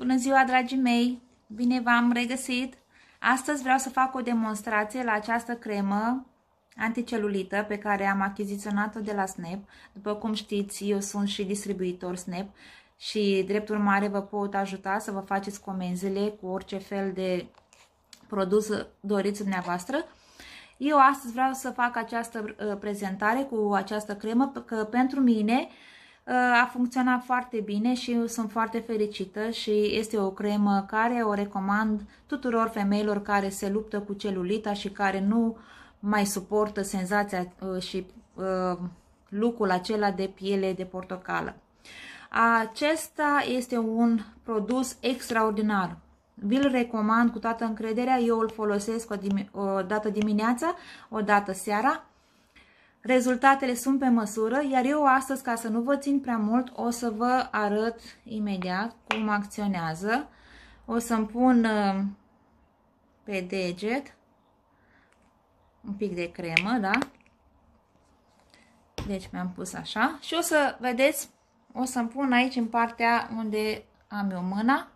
Bună ziua, dragii mei! Bine v-am regăsit! Astăzi vreau să fac o demonstrație la această cremă anticelulită pe care am achiziționat-o de la Snap. După cum știți, eu sunt și distribuitor Snap și drept urmare vă pot ajuta să vă faceți comenzile cu orice fel de produs doriți dumneavoastră. Eu astăzi vreau să fac această uh, prezentare cu această cremă, că pentru mine uh, Uh, a funcționat foarte bine și sunt foarte fericită și este o cremă care o recomand tuturor femeilor care se luptă cu celulita și care nu mai suportă senzația uh, și uh, lucrul acela de piele de portocală. Acesta este un produs extraordinar. Vi-l recomand cu toată încrederea, eu îl folosesc o dată dimineața, o dată seara Rezultatele sunt pe măsură, iar eu astăzi, ca să nu vă țin prea mult, o să vă arăt imediat cum acționează. O să-mi pun uh, pe deget un pic de cremă, da? Deci mi-am pus așa și o să vedeți, o să-mi pun aici în partea unde am eu mâna.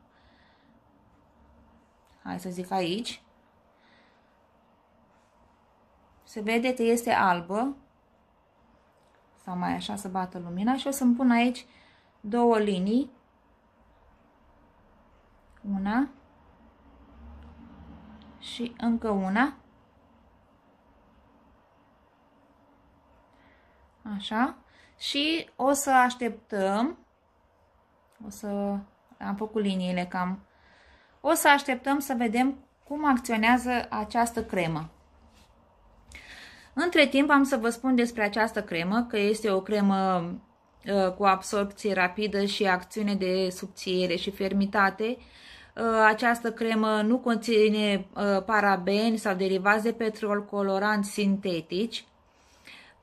Hai să zic aici. Se vede că este albă, sau mai așa să bată lumina și o să-mi pun aici două linii. Una și încă una. Așa. Și o să așteptăm. O să am făcut liniile cam. O să așteptăm să vedem cum acționează această cremă. Între timp am să vă spun despre această cremă, că este o cremă uh, cu absorpție rapidă și acțiune de subțiere și fermitate. Uh, această cremă nu conține uh, parabeni sau derivați de petrol coloranți sintetici.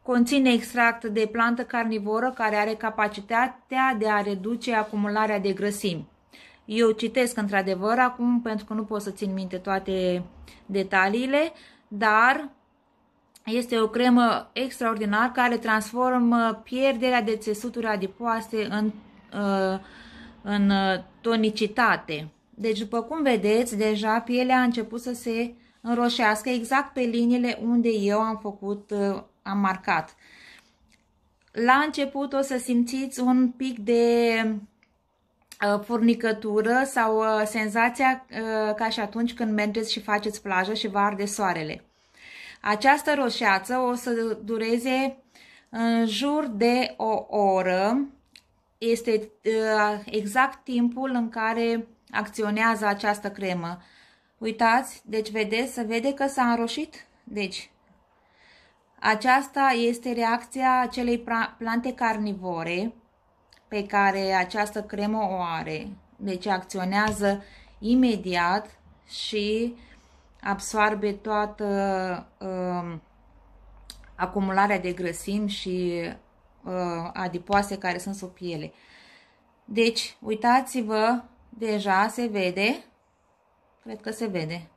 Conține extract de plantă carnivoră care are capacitatea de a reduce acumularea de grăsimi. Eu citesc într-adevăr acum pentru că nu pot să țin minte toate detaliile, dar este o cremă extraordinară care transformă pierderea de țesuturi adipoase în, uh, în uh, tonicitate. Deci, după cum vedeți, deja pielea a început să se înroșească exact pe liniile unde eu am făcut, uh, am marcat. La început o să simțiți un pic de furnicătură sau senzația ca și atunci când mergeți și faceți plajă și vă arde soarele. Această roșeață o să dureze în jur de o oră. Este uh, exact timpul în care acționează această cremă. Uitați, deci vedeți, se vede că s-a înroșit. Deci, aceasta este reacția acelei plante carnivore pe care această cremă o are. Deci acționează imediat și absoarbe toată uh, acumularea de grăsimi și uh, adipoase care sunt sub piele. Deci, uitați-vă, deja se vede, cred că se vede,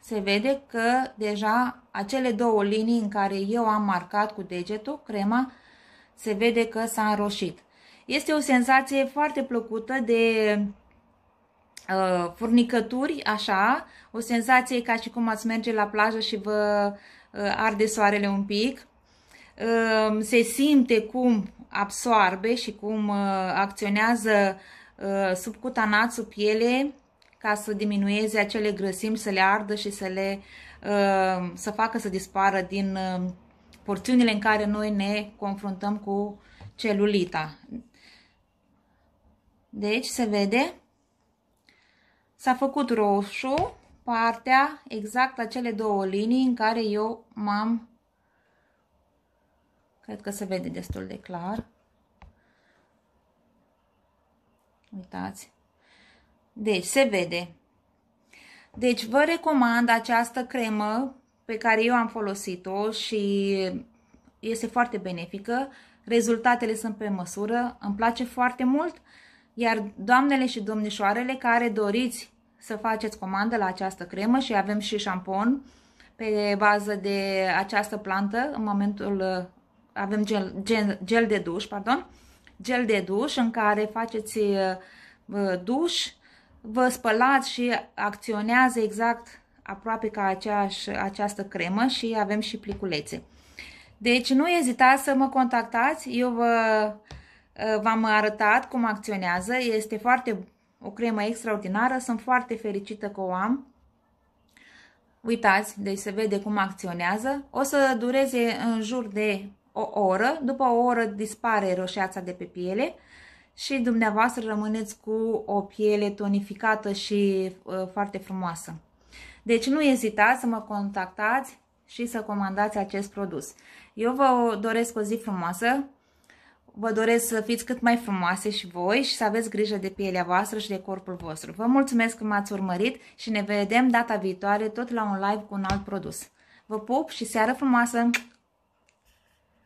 se vede că deja acele două linii în care eu am marcat cu degetul crema, se vede că s-a înroșit. Este o senzație foarte plăcută de uh, furnicături, așa, o senzație ca și cum ați merge la plajă și vă uh, arde soarele un pic. Uh, se simte cum absoarbe și cum uh, acționează uh, subcutanat sub piele, ca să diminueze acele grăsimi, să le ardă și să le să facă să dispară din porțiunile în care noi ne confruntăm cu celulita. Deci se vede S-a făcut roșu partea exact la cele două linii în care eu m-am, cred că se vede destul de clar, uitați, deci se vede. Deci vă recomand această cremă pe care eu am folosit-o și este foarte benefică, rezultatele sunt pe măsură, îmi place foarte mult, iar doamnele și domnișoarele care doriți să faceți comandă la această cremă și avem și șampon pe bază de această plantă, în momentul uh, avem gel, gel, gel de duș, pardon, gel de duș în care faceți uh, uh, duș, vă spălați și acționează exact aproape ca aceeași, această cremă și avem și pliculețe. Deci nu ezitați să mă contactați, eu vă Eh, v-am arătat cum acționează, este foarte o cremă extraordinară, sunt foarte fericită că o am. Uitați, deci se vede cum acționează. O să dureze în jur de o oră, după o oră dispare roșeața de pe piele și dumneavoastră rămâneți cu o piele tonificată și uh, foarte frumoasă. Deci nu ezitați să mă contactați și să comandați acest produs. Eu vă doresc o zi frumoasă, Vă doresc să fiți cât mai frumoase și voi și să aveți grijă de pielea voastră și de corpul vostru. Vă mulțumesc că m-ați urmărit și ne vedem data viitoare tot la un live cu un alt produs. Vă pup și seară frumoasă!